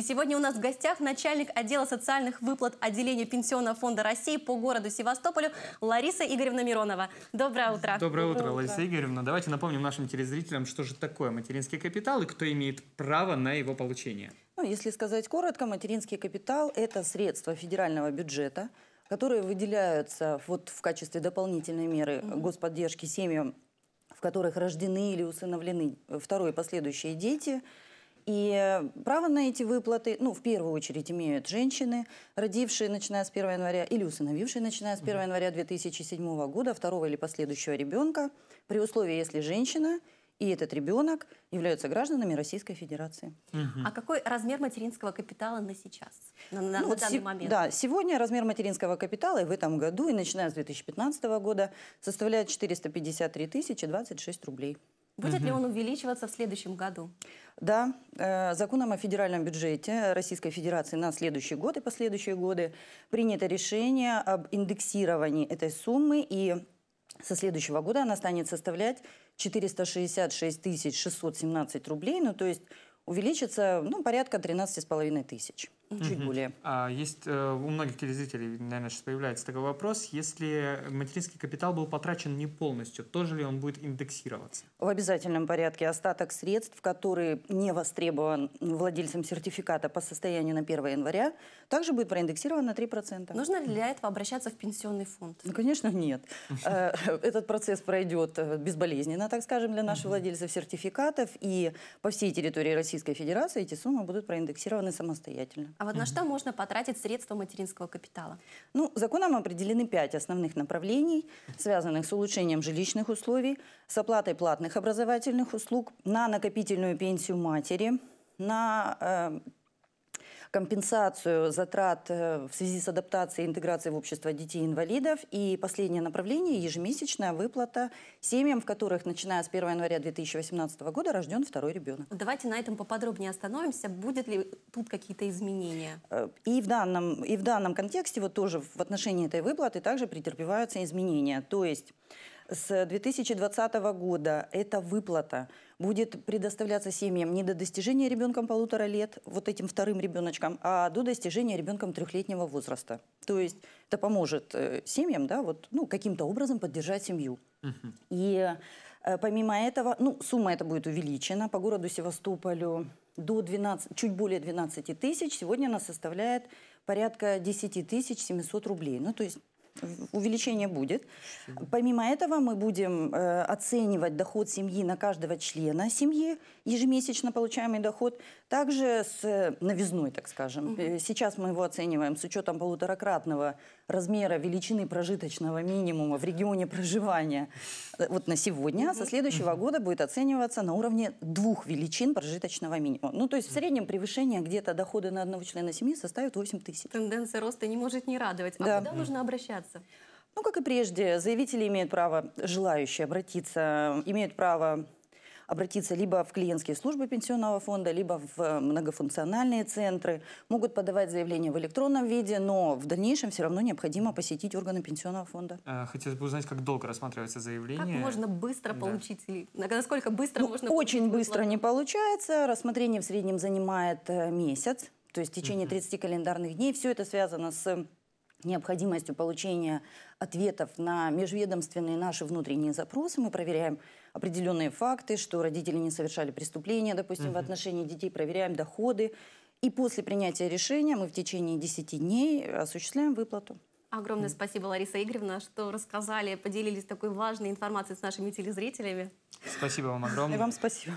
И сегодня у нас в гостях начальник отдела социальных выплат отделения Пенсионного фонда России по городу Севастополю Лариса Игоревна Миронова. Доброе утро. Доброе, Доброе утро, утро, Лариса Игоревна. Давайте напомним нашим телезрителям, что же такое материнский капитал и кто имеет право на его получение. Ну, если сказать коротко, материнский капитал – это средства федерального бюджета, которые выделяются вот в качестве дополнительной меры господдержки семьям, в которых рождены или усыновлены второе и последующие дети – и э, право на эти выплаты, ну, в первую очередь, имеют женщины, родившие, начиная с 1 января, или усыновившие, начиная с 1 января 2007 года, второго или последующего ребенка, при условии, если женщина и этот ребенок являются гражданами Российской Федерации. Угу. А какой размер материнского капитала на сейчас, на, на, ну, на вот данный момент? Да, сегодня размер материнского капитала и в этом году, и начиная с 2015 года, составляет 453 026 рублей. Будет ли он увеличиваться в следующем году? Да, э, законом о федеральном бюджете Российской Федерации на следующий год и последующие годы принято решение об индексировании этой суммы, и со следующего года она станет составлять 466 617 рублей, ну то есть увеличится ну, порядка 13,5 тысяч. Ну, чуть угу. более. А есть э, у многих телезрителей, наверное, сейчас появляется такой вопрос. Если материнский капитал был потрачен не полностью, тоже ли он будет индексироваться? В обязательном порядке остаток средств, который не востребован владельцем сертификата по состоянию на 1 января, также будет проиндексирован на 3%. Нужно ли для этого обращаться в пенсионный фонд? Ну, конечно, нет. Э, этот процесс пройдет э, безболезненно, так скажем, для наших владельцев сертификатов. И по всей территории Российской Федерации эти суммы будут проиндексированы самостоятельно. А вот угу. на что можно потратить средства материнского капитала? Ну, законом определены пять основных направлений, связанных с улучшением жилищных условий, с оплатой платных образовательных услуг, на накопительную пенсию матери, на э, компенсацию затрат э, в связи с адаптацией и интеграцией в общество детей-инвалидов. И последнее направление – ежемесячная выплата семьям, в которых, начиная с 1 января 2018 года, рожден второй ребенок. Давайте на этом поподробнее остановимся. Будет ли тут какие-то изменения? Э, и в данном, и в данном контексте вот тоже в отношении этой выплаты также претерпеваются изменения. То есть с 2020 года эта выплата будет предоставляться семьям не до достижения ребенком полутора лет, вот этим вторым ребеночком, а до достижения ребенком трехлетнего возраста. То есть это поможет э, семьям да, вот, ну, каким-то образом поддержать семью. И э, Помимо этого, ну, сумма эта будет увеличена по городу Севастополю до 12, чуть более 12 тысяч. Сегодня она составляет порядка 10 тысяч 700 рублей. Ну, то есть увеличение будет. Помимо этого мы будем э, оценивать доход семьи на каждого члена семьи, ежемесячно получаемый доход, также с э, новизной, так скажем. Угу. Сейчас мы его оцениваем с учетом полуторакратного размера величины прожиточного минимума в регионе проживания э, вот на сегодня, угу. со следующего угу. года будет оцениваться на уровне двух величин прожиточного минимума. Ну, то есть в среднем превышение где-то дохода на одного члена семьи составит 8 тысяч. Тенденция роста не может не радовать. А да. куда нужно обращаться? обращаться? Ну, как и прежде, заявители имеют право, желающие обратиться, имеют право обратиться либо в клиентские службы пенсионного фонда, либо в э, многофункциональные центры. Могут подавать заявление в электронном виде, но в дальнейшем все равно необходимо посетить органы пенсионного фонда. А, хотелось бы узнать, как долго рассматривается заявление. Как можно быстро да. получить? Насколько быстро ну, можно Очень быстро не получается. Рассмотрение в среднем занимает э, месяц, то есть в течение 30 календарных дней. Все это связано с необходимостью получения ответов на межведомственные наши внутренние запросы. Мы проверяем определенные факты, что родители не совершали преступления, допустим, угу. в отношении детей, проверяем доходы. И после принятия решения мы в течение 10 дней осуществляем выплату. Огромное спасибо, Лариса Игоревна, что рассказали, поделились такой важной информацией с нашими телезрителями. Спасибо вам огромное. И вам спасибо.